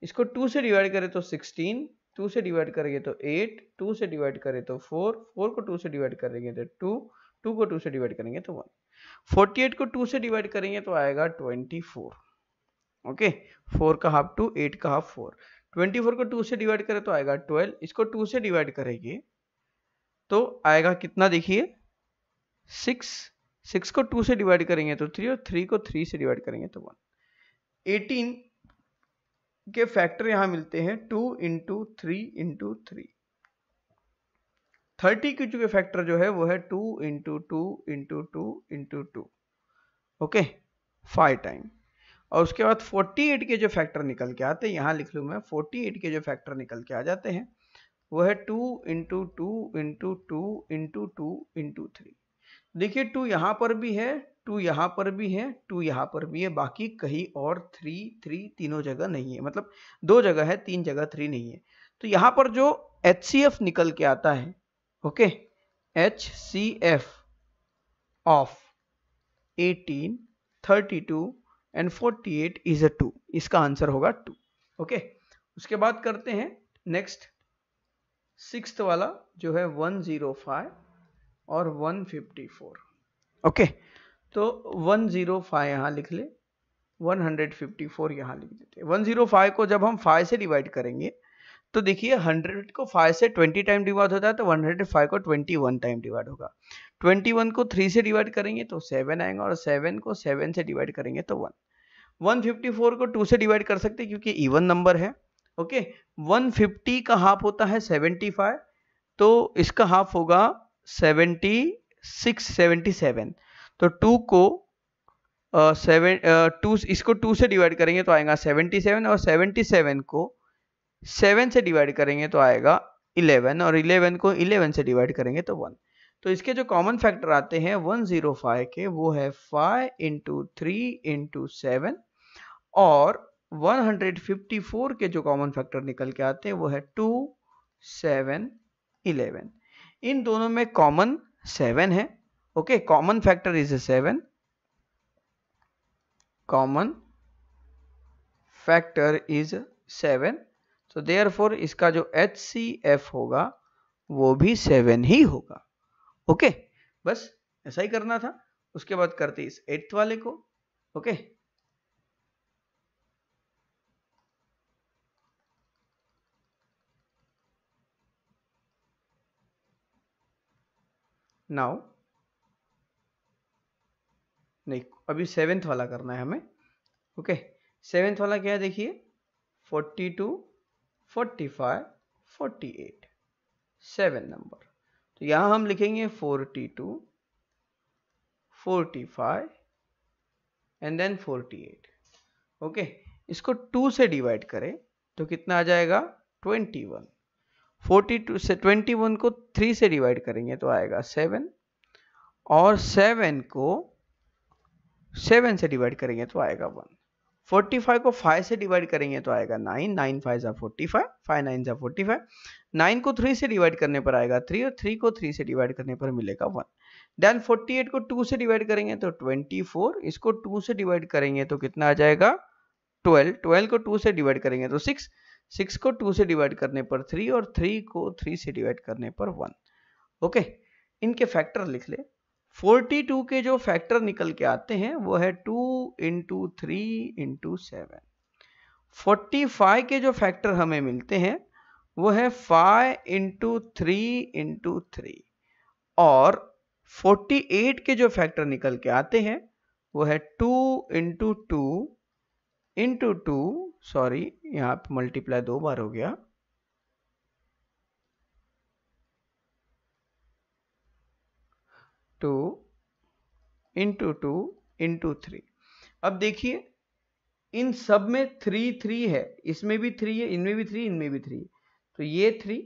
इसको टू से डिवाइड करें तो सिक्सटीन टू से डिवाइड करेंगे तो एट टू से डिवाइड करें तो फोर फोर को टू से डिवाइड करेंगे तो टू टू को टू से डिवाइड करेंगे तो वन फोर्टी एट को टू से डिवाइड करेंगे तो आएगा ट्वेंटी फोर ओके फोर का हाफ टू एट का हाफ फोर ट्वेंटी फोर को टू से डिवाइड करें तो आएगा ट्वेल्व इसको टू से डिवाइड करेंगे तो आएगा कितना देखिए सिक्स सिक्स को टू से डिवाइड करेंगे तो थ्री और थ्री को थ्री से डिवाइड करेंगे तो वन एटीन के फैक्टर यहां मिलते हैं two into three into three thirty के चुके फैक्टर जो है वो है two into two into two into two okay five time और उसके बाद 48 के जो फैक्टर निकल के आते हैं यहाँ लिख लूँ मैं 48 के जो फैक्टर निकल के आ जाते हैं वो है two into two into two into two into three देखिए टू यहाँ पर भी है टू यहाँ पर भी है टू यहाँ पर भी है बाकी कहीं और थ्री थ्री तीनों जगह नहीं है मतलब दो जगह है तीन जगह थ्री नहीं है तो यहाँ पर जो एच सी एफ निकल के आता है okay H C F of eighteen thirty two and forty eight is a two इसका आंसर होगा टू ओके okay? उसके बाद करते हैं नेक्स्ट सिक्स वाला जो है वन जीरो फाइव और वन फिफ्टी फोर ओके तो वन जीरो फाइव यहां लिख ले 154 यहां लिख देते हैं 105 को जब हम 5 से डिवाइड करेंगे तो देखिए 100 को 5 से 20 टाइम डिवाइड होता है तो 105 को 21 टाइम डिवाइड होगा 21 को 3 से डिवाइड करेंगे तो 7 आएगा और 7 को 7 से डिवाइड करेंगे तो 154 को 2 से डिवाइड कर सकते हैं क्योंकि इवन नंबर है ओके 150 का हाफ होता है 75 तो इसका हाफ होगा 76 77 तो 2 को सेवन uh, टू uh, इसको टू से डिवाइड करेंगे तो आएगा 77 और 77 को 7 से डिवाइड करेंगे तो आएगा 11 और 11 को 11 से डिवाइड करेंगे तो 1 तो इसके जो कॉमन फैक्टर आते हैं 105 के वो है 5 इंटू थ्री इंटू सेवन और 154 के जो कॉमन फैक्टर निकल के आते हैं वो है टू सेवन इलेवन इन दोनों में कॉमन सेवन है okay common factor is a seven common factor is seven तो देयर इसका जो एच सी एफ होगा वो भी सेवन ही होगा ओके बस ऐसा ही करना था उसके बाद करते इस एट्थ वाले को ओके नाउ नहीं अभी सेवेंथ वाला करना है हमें ओके सेवेंथ वाला क्या है देखिए forty two forty five forty eight seven number तो यहां हम लिखेंगे forty two forty five and then forty eight okay इसको टू से डिवाइड करें तो कितना आ जाएगा ट्वेंटी वन फोर्टी टू से ट्वेंटी वन को थ्री से डिवाइड करेंगे तो आएगा सेवन और सेवन को सेवन से डिवाइड करेंगे तो आएगा वन फोर्टी फाइव को फाइव से डिवाइड करेंगे तो आएगा नाइन नाइन फाइव ज़ा फोर्टी फाइव फाइव नाइन ज़ा फोर्टी फाइव नाइन को थ्री से डिवाइड करने पर आएगा थ्री और थ्री को थ्री से डिवाइड करने पर मिलेगा वन देन फोर्टी एट को टू से डिवाइड करेंगे तो ट्वेंटी फोर इसको टू से डिवाइड करेंगे तो कितना आ जाएगा ट्वेल्व ट्वेल्व को टू से डिवाइड करेंगे तो सिक्स सिक्स को टू से डिवाइड करने पर थ्री और थ्री को थ्री से डिवाइड करने पर वन ओके इनके फैक्टर लिख ले फोर्टी टू के जो फैक्टर निकल के आते हैं वो है two into three into seven forty five के जो फैक्टर हमें मिलते हैं वो है five into three into three और फोर्टी एट के जो फैक्टर निकल के आते हैं वो है two into two into two sorry यहां पे मल्टीप्लाई दो बार हो गया two into two into three अब देखिए इन सब में थ्री थ्री है इसमें भी थ्री है इनमें भी थ्री इनमें भी थ्री तो ये थ्री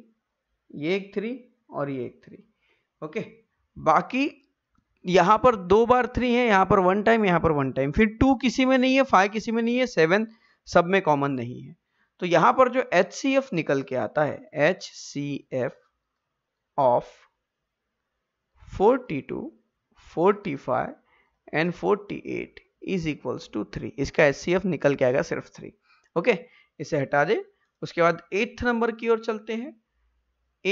ये एक थ्री और ये एक थ्री ओके बाकी यहां पर दो बार थ्री है यहां पर वन टाइम यहां पर वन टाइम फिर टू किसी में नहीं है फाइव किसी में नहीं है सेवन सब में कॉमन नहीं है तो यहां पर जो एच सी एफ निकल के आता है H C F of forty two forty five and forty eight is equals to three इसका एच सी एफ निकल के आएगा सिर्फ थ्री ओके इसे हटा दे उसके बाद एट्थ नंबर की ओर चलते हैं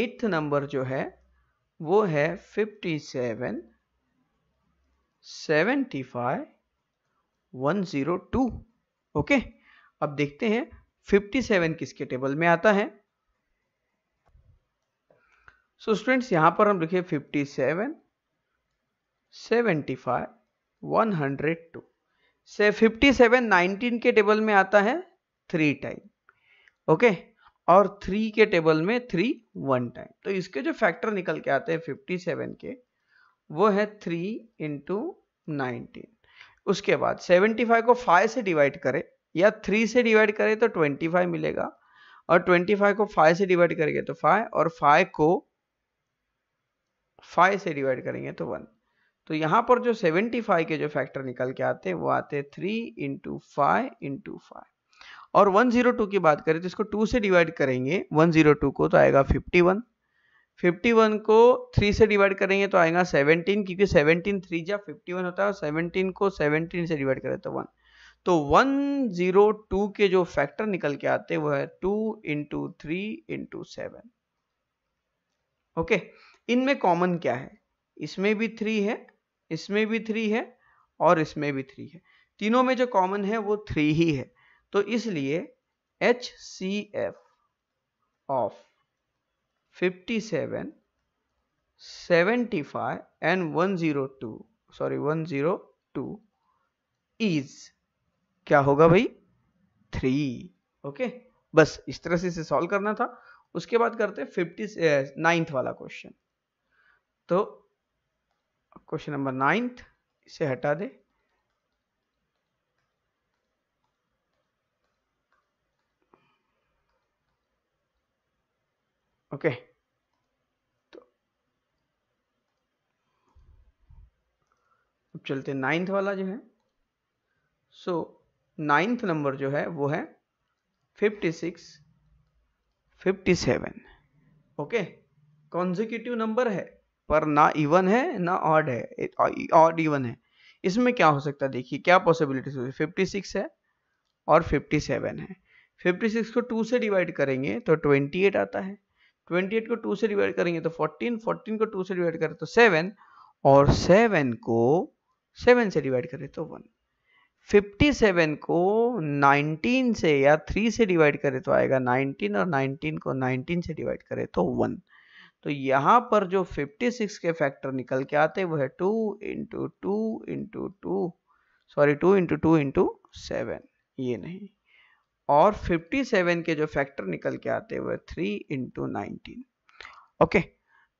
एट्थ नंबर जो है वो है fifty seven seventy five one zero two okay अब देखते हैं फिफ्टी सेवन किसके टेबल में आता है सो so स्टूडेंट्स यहां पर हम लिखे fifty seven seventy five one hundred two से फिफ्टी सेवन नाइनटीन के टेबल में आता है थ्री टाइम ओके और थ्री के टेबल में थ्री वन टाइम तो इसके जो फैक्टर निकल के आते हैं फिफ्टी सेवन के वो है थ्री इंटू नाइनटीन उसके बाद सेवेंटी फाइव को फाइव से डिवाइड करें या थ्री से डिवाइड करें तो ट्वेंटी फाइव मिलेगा और ट्वेंटी फाइव को फाइव से डिवाइड करेंगे तो फाइव और फाइव को फाइव से डिवाइड करेंगे तो वन तो यहां पर जो सेवेंटी फाइव के जो फैक्टर निकल के आते हैं वो आते हैं three into five into five और वन जीरो टू की बात करें तो इसको टू से डिवाइड करेंगे वन जीरो टू को तो आएगा फिफ्टी वन 51 को 3 से डिवाइड करेंगे तो आएगा 17 क्योंकि 17 थ्री जा 51 होता है और 17 को 17 से डिवाइड करें तो 1 तो 102 के जो फैक्टर निकल के आते हैं वो है 2 into three into seven okay इनमें कॉमन क्या है इसमें भी थ्री है इसमें भी थ्री है और इसमें भी थ्री है तीनों में जो कॉमन है वो थ्री ही है तो इसलिए H C F of 57 75 and 102 sorry 102 is क्या होगा भाई थ्री ओके okay? बस इस तरह से इसे सॉल्व करना था उसके बाद करते फिफ्टी नाइन्थ eh, वाला क्वेश्चन तो क्वेश्चन नंबर नाइन्थ इसे हटा दे ओके okay. अब चलते नाइन्थ वाला जो है सो नाइन्थ नंबर जो है वो है fifty six fifty seven okay consecutive number है पर ना इवन है ना ऑड है ऑड इवन है इसमें क्या हो सकता है देखिए क्या पॉसिबिलिटीज होगी फिफ्टी सिक्स है और फिफ्टी सेवन है फिफ्टी सिक्स को टू से डिवाइड करेंगे तो ट्वेंटी एट आता है ट्वेंटी एट को टू से डिवाइड करेंगे तो फोर्टीन फोर्टीन को टू से डिवाइड करें तो सेवन और सेवन को सेवन से डिवाइड करें तो वन फिफ्टी सेवन को नाइनटीन से या थ्री से डिवाइड करें तो आएगा नाइनटीन और नाइनटीन को नाइनटीन से डिवाइड करें तो वन तो यहाँ पर जो फिफ्टी सिक्स के फैक्टर निकल के आते वो है two into two into two sorry two into two into seven ये नहीं और फिफ्टी सेवन के जो फैक्टर निकल के आते वो है थ्री इंटू नाइनटीन ओके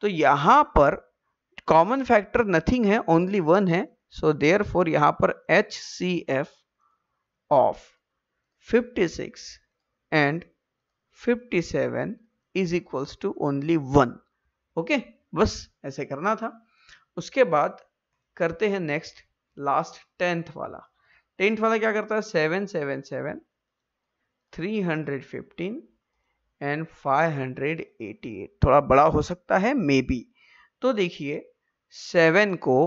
तो यहाँ पर कॉमन फैक्टर नथिंग है ओनली वन है सो देयर फोर यहां पर H C F of 56 and 57 is equals to only one okay बस ऐसे करना था उसके बाद करते हैं नेक्स्ट लास्ट टेंथ वाला टेंथ वाला क्या करता है seven seven seven three hundred fifteen and five hundred eighty eight थोड़ा बड़ा हो सकता है मे बी तो देखिए सेवन को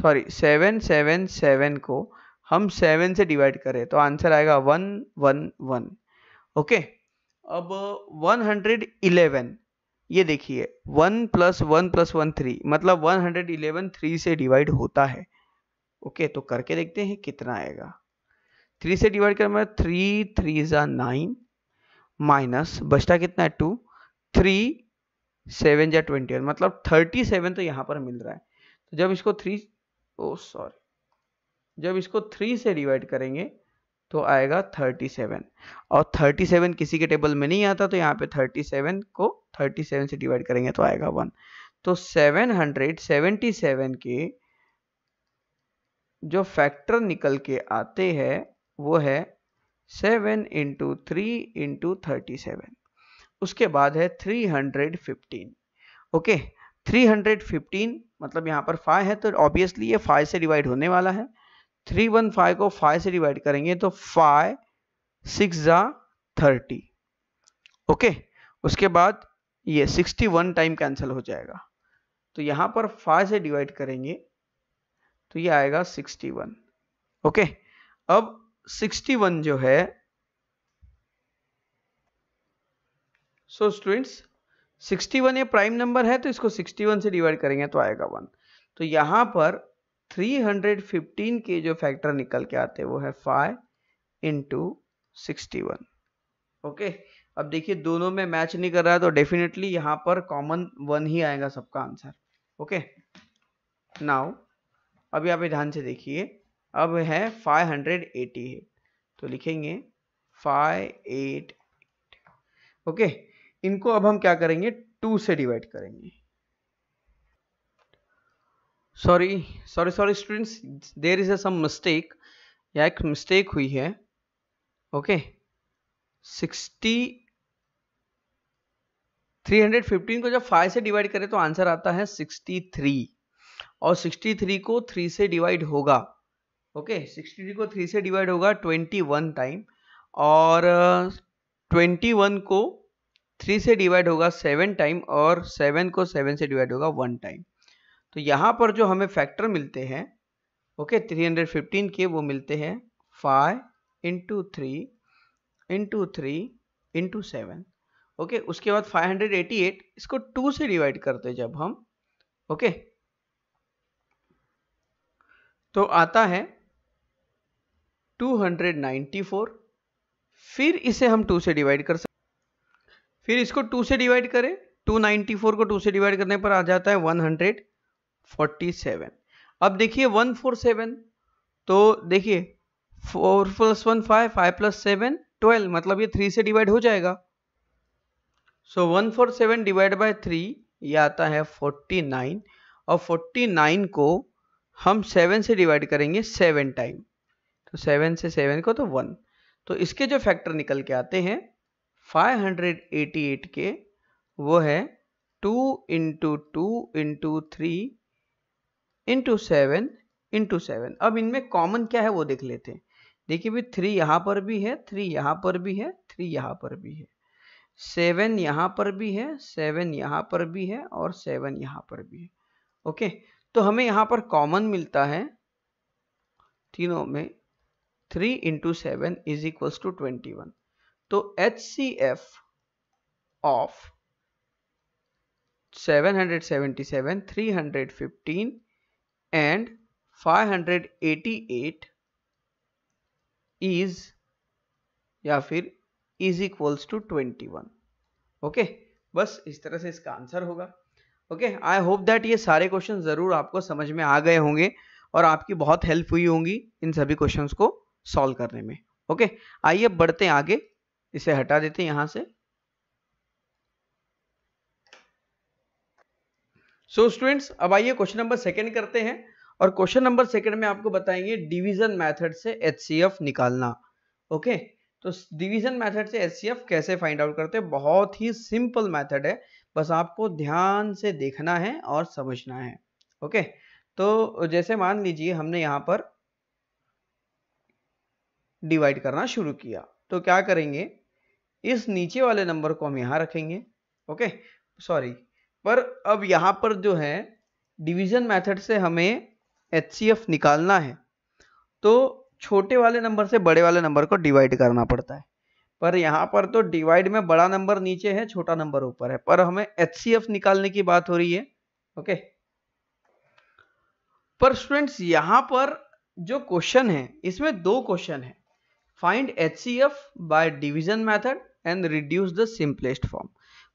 सॉरी सेवन सेवन सेवन को हम सेवन से डिवाइड करें तो आंसर आएगा वन वन वन ओके अब वन हंड्रेड इलेवन ये देखिए one plus one plus one three मतलब वन हंड्रेड इलेवन थ्री से डिवाइड होता है ओके तो करके देखते हैं कितना आएगा थ्री से डिवाइड कर मैं थ्री थ्री ज़ा नाइन माइनस बचता कितना है टू थ्री सेवन या ट्वेंटी मतलब थर्टी सेवन तो यहाँ पर मिल रहा है तो जब इसको थ्री ओ oh, सॉरी जब इसको थ्री से डिवाइड करेंगे तो आएगा थर्टी सेवन और थर्टी सेवन किसी के टेबल में नहीं आता तो यहाँ पे थर्टी सेवन को थर्टी सेवन से डिवाइड करेंगे तो आएगा वन तो सेवन हंड्रेड सेवेंटी सेवन के जो फैक्टर निकल के आते हैं वो है seven into three into thirty seven उसके बाद है थ्री हंड्रेड फिफ्टीन ओके 315 मतलब यहाँ पर 5 है तो ऑब्वियसली ये 5 से डिवाइड होने वाला है 315 को 5 से डिवाइड करेंगे तो 5 सिक्स ज़ा थर्टी ओके उसके बाद ये 61 टाइम कैंसिल हो जाएगा तो यहाँ पर 5 से डिवाइड करेंगे तो ये आएगा 61 ओके अब 61 जो है so so students sixty one ये प्राइम नंबर है तो इसको सिक्सटी वन से डिवाइड करेंगे तो आएगा वन तो यहाँ पर थ्री हंड्रेड फिफ्टीन के जो फैक्टर निकल के आते हैं वो है five into sixty one okay अब देखिए दोनों में मैच नहीं कर रहा है तो डेफिनेटली यहाँ पर कॉमन वन ही आएगा सबका आंसर ओके नाउ अब यहाँ पे ध्यान से देखिए अब है फाइव हंड्रेड एटी एट तो लिखेंगे फाइव एट ओके okay, इनको अब हम क्या करेंगे टू से डिवाइड करेंगे sorry sorry sorry students there is um some mistake या एक मिस्टेक हुई है okay sixty three hundred fifteen को जब फाइव से डिवाइड करें तो आंसर आता है सिक्सटी थ्री और सिक्सटी थ्री को थ्री से डिवाइड होगा ओके सिक्सटी थ्री को थ्री से डिवाइड होगा ट्वेंटी वन टाइम और ट्वेंटी uh, वन को थ्री से डिवाइड होगा सेवन टाइम और सेवन को सेवन से डिवाइड होगा वन टाइम तो यहाँ पर जो हमें फैक्टर मिलते हैं ओके थ्री हंड्रेड फिफ्टीन के वो मिलते हैं five into three into three into seven okay उसके बाद फाइव हंड्रेड एटी एट इसको टू से डिवाइड करते जब हम ओके तो आता है टू हंड्रेड नाइन्टी फोर फिर इसे हम टू से डिवाइड कर फिर इसको टू से डिवाइड करें टू नाइन्टी फोर को टू से डिवाइड करने पर आ जाता है वन हंड्रेड फोर्टी सेवन अब देखिए वन फोर सेवन तो देखिए four plus one five five plus seven twelve मतलब ये थ्री से डिवाइड हो जाएगा so one four seven divide by three ये आता है फोर्टी नाइन और फोर्टी नाइन को हम सेवन से डिवाइड करेंगे सेवन टाइम तो सेवन से सेवन को तो वन तो इसके जो फैक्टर निकल के आते हैं 588 के वो है two into two into three into seven into seven अब इनमें कॉमन क्या है वो देख लेते हैं देखिए भाई थ्री यहाँ पर भी है थ्री यहाँ पर भी है थ्री यहाँ पर भी है सेवन यहाँ पर भी है सेवन यहाँ पर भी है और सेवन यहाँ पर भी है ओके तो हमें यहाँ पर कॉमन मिलता है तीनों में three into seven is equals to twenty one तो H C F of seven seven hundred hundred seventy three fifteen and five hundred eighty eight is या फिर is equals to twenty one okay बस इस तरह से इसका आंसर होगा ओके आई होप दैट ये सारे क्वेश्चन ज़रूर आपको समझ में आ गए होंगे और आपकी बहुत हेल्प हुई होंगी इन सभी क्वेश्चंस को सॉल्व करने में ओके आइए बढ़ते हैं आगे इसे हटा देते हैं यहां से सो so स्टूडेंट्स अब आइए क्वेश्चन नंबर सेकंड करते हैं और क्वेश्चन नंबर सेकंड में आपको बताएंगे डिवीजन मेथड से एच निकालना ओके okay? तो डिवीजन मेथड से एच कैसे फाइंड आउट करते हैं बहुत ही सिंपल मेथड है बस आपको ध्यान से देखना है और समझना है ओके okay? तो जैसे मान लीजिए हमने यहां पर डिवाइड करना शुरू किया तो क्या करेंगे इस नीचे वाले नंबर को हम यहाँ रखेंगे ओके सॉरी पर अब यहाँ पर जो है डिवीजन मेथड से हमें एच निकालना है तो छोटे वाले नंबर से बड़े वाले नंबर को डिवाइड करना पड़ता है पर यहाँ पर तो डिवाइड में बड़ा नंबर नीचे है छोटा नंबर ऊपर है पर हमें एच निकालने की बात हो रही है ओके पर स्टूडेंट्स यहाँ पर जो क्वेश्चन है इसमें दो क्वेश्चन है find H C F by division method and reduce the simplest form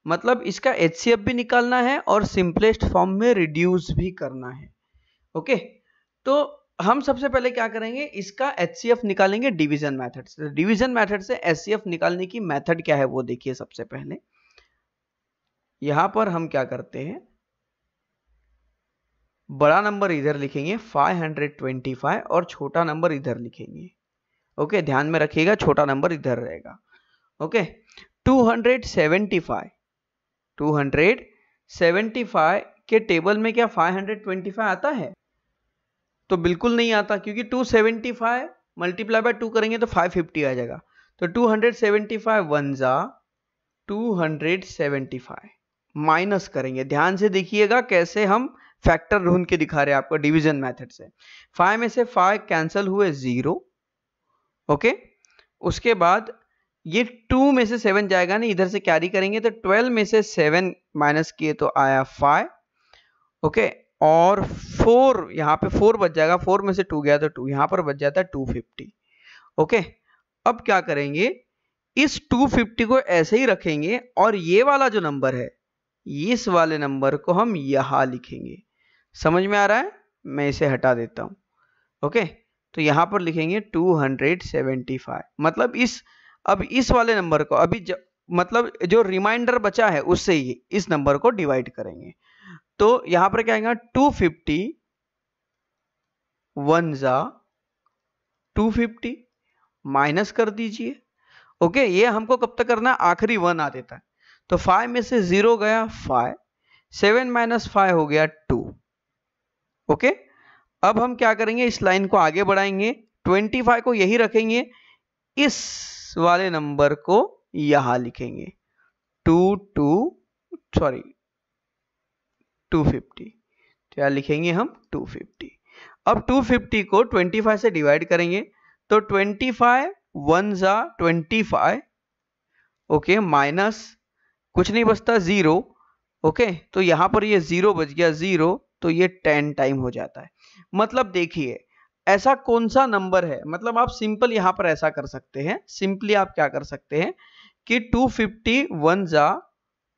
मतलब इसका एच भी निकालना है और सिंपलेस्ट फॉर्म में रिड्यूस भी करना है ओके तो हम सबसे पहले क्या करेंगे इसका एच निकालेंगे डिवीजन मेथड तो से डिवीजन मेथड से एच निकालने की मेथड क्या है वो देखिए सबसे पहले यहां पर हम क्या करते हैं बड़ा नंबर इधर लिखेंगे 525 और छोटा नंबर इधर लिखेंगे ओके ध्यान में रखिएगा छोटा नंबर इधर रहेगा okay 275 275 के टेबल में क्या 525 आता है तो बिल्कुल नहीं आता क्योंकि 275 मल्टीप्लाई बाय टू करेंगे तो 550 आ जाएगा तो 275 सेवेंटी फाइव वन जा टू माइनस करेंगे ध्यान से देखिएगा कैसे हम फैक्टर ढूंढ के दिखा रहे हैं आपको डिवीजन मेथड से 5 में से 5 कैंसिल हुए जीरो ओके उसके बाद ये टू में से सेवन जाएगा ना इधर से कैरी करेंगे तो ट्वेल्व में से सेवन माइनस किए तो आया फाइव ओके और फोर यहाँ पे फोर बच जाएगा फोर में से टू गया तो टू यहाँ पर बच जाता है टू फिफ्टी ओके अब क्या करेंगे इस टू फिफ्टी को ऐसे ही रखेंगे और ये वाला जो नंबर है इस वाले नंबर को हम यहाँ लिखेंगे समझ में आ रहा है मैं इसे हटा देता हूँ ओके तो यहाँ पर लिखेंगे टू हंड्रेड सेवेंटी फाइव मतलब इस अब इस वाले नंबर को अभी मतलब जो रिमाइंडर बचा है उससे ही इस नंबर को डिवाइड करेंगे तो यहां पर क्या आएगा टू फिफ्टी वन जा टू माइनस कर दीजिए ओके ये हमको कब तक करना आखिरी वन आ देता है तो फाइव में से जीरो गया फाइव सेवन माइनस फाइव हो गया टू ओके अब हम क्या करेंगे इस लाइन को आगे बढ़ाएंगे ट्वेंटी फाइव को यही रखेंगे इस वाले नंबर को यहां लिखेंगे two two sorry two fifty तो यहां लिखेंगे हम टू फिफ्टी अब टू फिफ्टी को ट्वेंटी फाइव से डिवाइड करेंगे तो ट्वेंटी फाइव वन ज़ा ट्वेंटी फाइव ओके माइनस कुछ नहीं बचता ज़ीरो ओके okay, तो यहां पर ये ज़ीरो बच गया ज़ीरो तो ये टेन टाइम हो जाता है मतलब देखिए ऐसा कौन सा नंबर है मतलब आप सिंपल यहां पर ऐसा कर सकते हैं सिंपली आप क्या कर सकते हैं कि टू फिफ्टी वन जा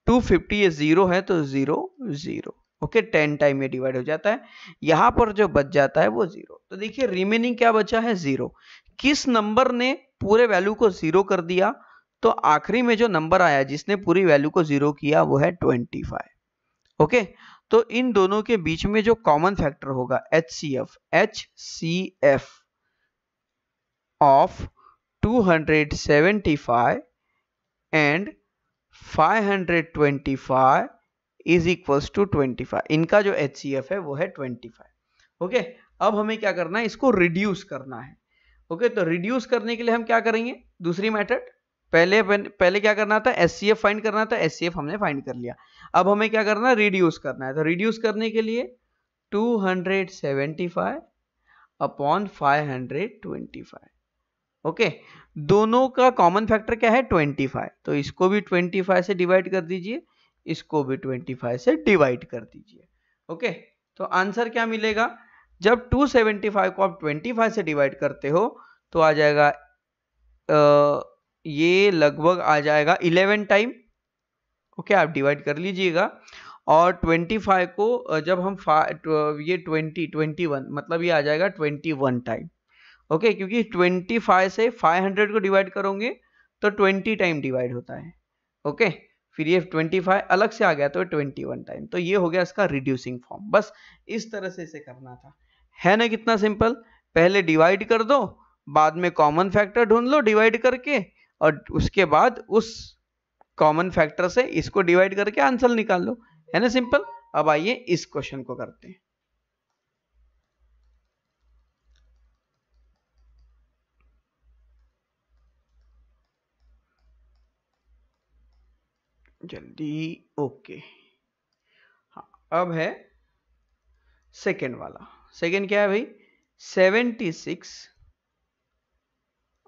टू फिफ्टी ये जीरो है तो zero zero okay ten time ये डिवाइड हो जाता है यहां पर जो बच जाता है वो जीरो तो देखिए रिमेनिंग क्या बचा है जीरो किस नंबर ने पूरे वैल्यू को जीरो कर दिया तो आखिरी में जो नंबर आया जिसने पूरी वैल्यू को जीरो किया वो है ट्वेंटी फाइव ओके तो इन दोनों के बीच में जो कॉमन फैक्टर होगा H C F H C F of 275 and 525 is equals to 25 इनका जो एच सी एफ है वो है 25 ओके okay? अब हमें क्या करना है इसको रिड्यूस करना है ओके okay? तो रिड्यूस करने के लिए हम क्या करेंगे दूसरी मेथड पहले पहले क्या करना था एस फाइंड करना था एस हमने फाइंड कर लिया अब हमें क्या करना रिड्यूस करना है तो रिड्यूस करने के लिए 275 अपॉन 525 ओके दोनों का कॉमन फैक्टर क्या है 25 तो इसको भी 25 से डिवाइड कर दीजिए इसको भी 25 से डिवाइड कर दीजिए ओके तो आंसर क्या मिलेगा जब 275 को आप 25 से डिवाइड करते हो तो आ जाएगा आ, ये लगभग आ जाएगा इलेवन टाइम ओके आप डिवाइड कर लीजिएगा और ट्वेंटी फाइव को जब हम ये ट्वेंटी ट्वेंटी वन मतलब ये आ जाएगा ट्वेंटी वन टाइम ओके क्योंकि ट्वेंटी फाइव से फाइव हंड्रेड को डिवाइड करोगे तो ट्वेंटी टाइम डिवाइड होता है ओके okay? फिर ये 25 अलग से आ गया तो 21 टाइम तो ये हो गया इसका रिड्यूसिंग फॉर्म बस इस तरह से इसे करना था है ना कितना सिंपल पहले डिवाइड कर दो बाद में कॉमन फैक्टर ढूंढ लो डिवाइड करके और उसके बाद उस कॉमन फैक्टर से इसको डिवाइड करके आंसर निकाल लो है ना सिंपल अब आइए इस क्वेश्चन को करते हैं जल्दी ओके हाँ अब है सेकेंड वाला सेकेंड क्या है भाई सेवेंटी सिक्स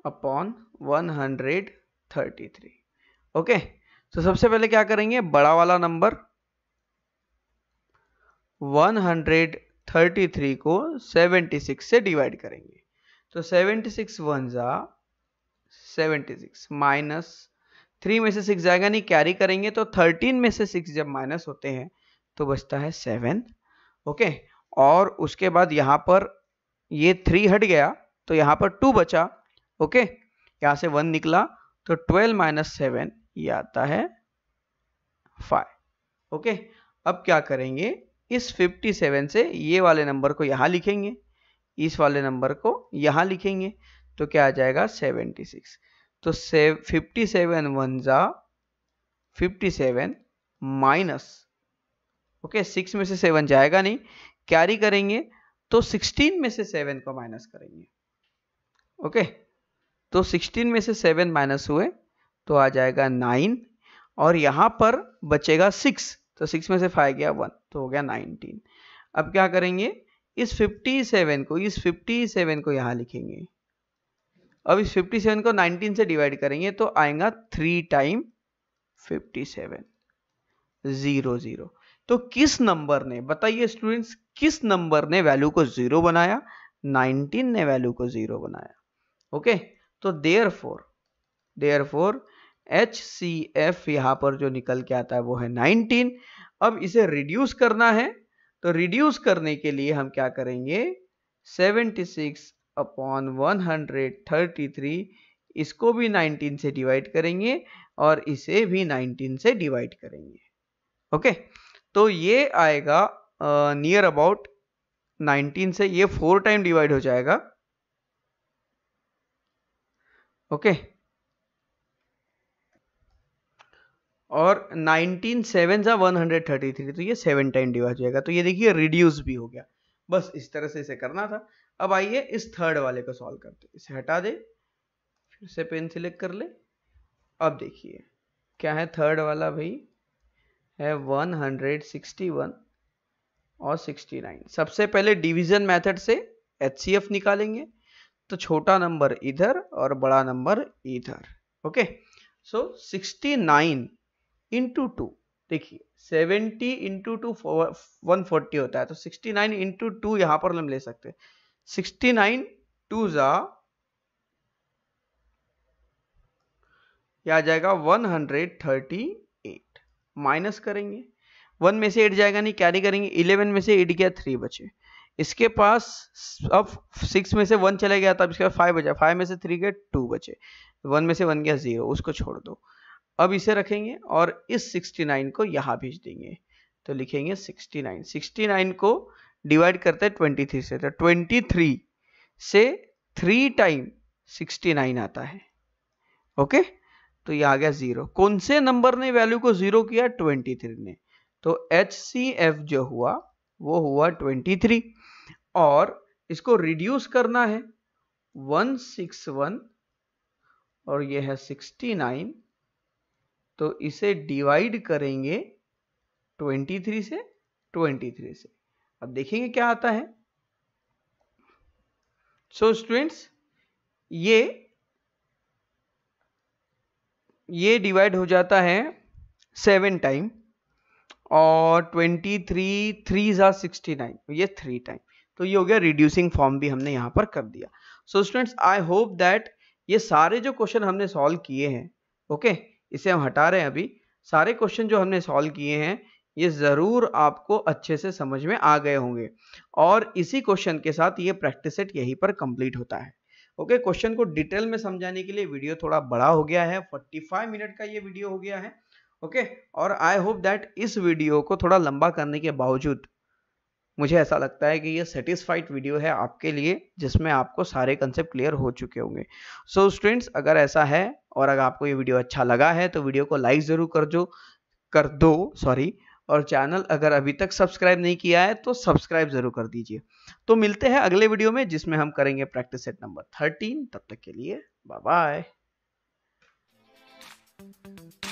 अपॉन 133 ओके तो सबसे पहले क्या करेंगे बड़ा वाला नंबर 133 को 76 से डिवाइड करेंगे तो 76 सिक्स वन जा सेवेंटी सिक्स माइनस थ्री में से सिक्स जाएगा नहीं कैरी करेंगे तो थर्टीन में से सिक्स जब माइनस होते हैं तो बचता है सेवन ओके और उसके बाद यहां पर ये थ्री हट गया तो यहां पर टू बचा ओके यहां से वन निकला तो ट्वेल्व माइनस सेवन ये आता है फाइव ओके अब क्या करेंगे इस फिफ्टी सेवन से ये वाले नंबर को यहां लिखेंगे इस वाले नंबर को यहां लिखेंगे तो क्या आ जाएगा सेवेंटी सिक्स तो से फिफ्टी सेवन वन जा fifty seven minus okay six में से सेवन जाएगा नहीं कैरी करेंगे तो सिक्सटीन में से सेवन को माइनस करेंगे ओके okay? तो 16 में से 7 माइनस हुए तो आ जाएगा 9 और यहाँ पर बचेगा 6 तो 6 में से 5 गया 1 तो हो गया 19 अब क्या करेंगे इस 57 को इस 57 को यहाँ लिखेंगे अब इस 57 को 19 से डिवाइड करेंगे तो आएगा 3 टाइम 57 सेवन जीरो जीरो तो किस नंबर ने बताइए स्टूडेंट्स किस नंबर ने वैल्यू को जीरो बनाया 19 ने वैल्यू को जीरो बनाया ओके okay? तो therefore therefore H C F यहां पर जो निकल के आता है वो है नाइनटीन अब इसे रिड्यूस करना है तो रिड्यूस करने के लिए हम क्या करेंगे seventy six upon one hundred thirty three इसको भी नाइनटीन से डिवाइड करेंगे और इसे भी नाइनटीन से डिवाइड करेंगे ओके तो ये आएगा नियर अबाउट नाइनटीन से ये फोर टाइम डिवाइड हो जाएगा ओके और नाइनटीन सेवन सा वन हंड्रेड थर्टी थ्री तो ये सेवन टाइम डिवाइड हो जाएगा तो ये देखिए रिड्यूस भी हो गया बस इस तरह से इसे करना था अब आइए इस थर्ड वाले को सॉल्व करते इसे हटा दे फिर से पेन सिलेक्ट कर ले अब देखिए क्या है थर्ड वाला भाई है 161 और 69 सबसे पहले डिवीजन मेथड से एच निकालेंगे तो छोटा नंबर इधर और बड़ा नंबर इधर okay so sixty nine into two देखिए seventy into two one forty होता है तो सिक्सटी नाइन इंटू टू यहां पर हम ले सकते हैं सिक्सटी नाइन टू ज़ा आ जाएगा one hundred thirty eight minus करेंगे वन में से एट जाएगा नहीं कैरी करेंगे इलेवन में से एट गया थ्री बचे इसके पास अब सिक्स में से वन चला गया था अब इसके पास फाइव बचा फाइव में से थ्री गए टू बचे वन में से वन गया ज़ीरो उसको छोड़ दो अब इसे रखेंगे और इस सिक्सटी नाइन को यहाँ भेज देंगे तो लिखेंगे सिक्सटी नाइन सिक्सटी नाइन को डिवाइड करते हैं ट्वेंटी थ्री से तो ट्वेंटी थ्री से थ्री टाइम सिक्सटी नाइन आता है ओके तो ये आ गया ज़ीरो कौन से नंबर ने वैल्यू को ज़ीरो किया ट्वेंटी थ्री ने तो एच सी एफ जो हुआ वो हुआ ट्वेंटी थ्री और इसको रिड्यूस करना है वन सिक्स वन और यह है सिक्सटी नाइन तो इसे डिवाइड करेंगे ट्वेंटी थ्री से ट्वेंटी थ्री से अब देखेंगे क्या आता है सो so, स्टूडेंट्स ये ये डिवाइड हो जाता है सेवन टाइम और ट्वेंटी थ्री थ्री ज़ा सिक्सटी नाइन ये थ्री टाइम तो ये हो गया रिड्यूसिंग फॉर्म भी हमने यहाँ पर कर दिया so students I hope that ये सारे जो क्वेश्चन हमने सॉल्व किए हैं ओके okay? इसे हम हटा रहे हैं अभी सारे क्वेश्चन जो हमने सॉल्व किए हैं ये ज़रूर आपको अच्छे से समझ में आ गए होंगे और इसी क्वेश्चन के साथ ये प्रैक्टिस सेट यहीं पर कंप्लीट होता है ओके okay, क्वेश्चन को डिटेल में समझाने के लिए वीडियो थोड़ा बड़ा हो गया है 45 मिनट का ये वीडियो हो गया है ओके okay? और आई होप दैट इस वीडियो को थोड़ा लंबा करने के बावजूद मुझे ऐसा लगता है कि ये सेटिस्फाइड वीडियो है आपके लिए जिसमें आपको सारे कंसेप्ट क्लियर हो चुके होंगे सो so, स्टूडेंट्स अगर ऐसा है और अगर आपको ये वीडियो अच्छा लगा है तो वीडियो को लाइक ज़रूर कर जो कर दो सॉरी और चैनल अगर अभी तक सब्सक्राइब नहीं किया है तो सब्सक्राइब ज़रूर कर दीजिए तो मिलते हैं अगले वीडियो में जिसमें हम करेंगे प्रैक्टिस सेट नंबर थर्टीन तब तक के लिए बाय बाय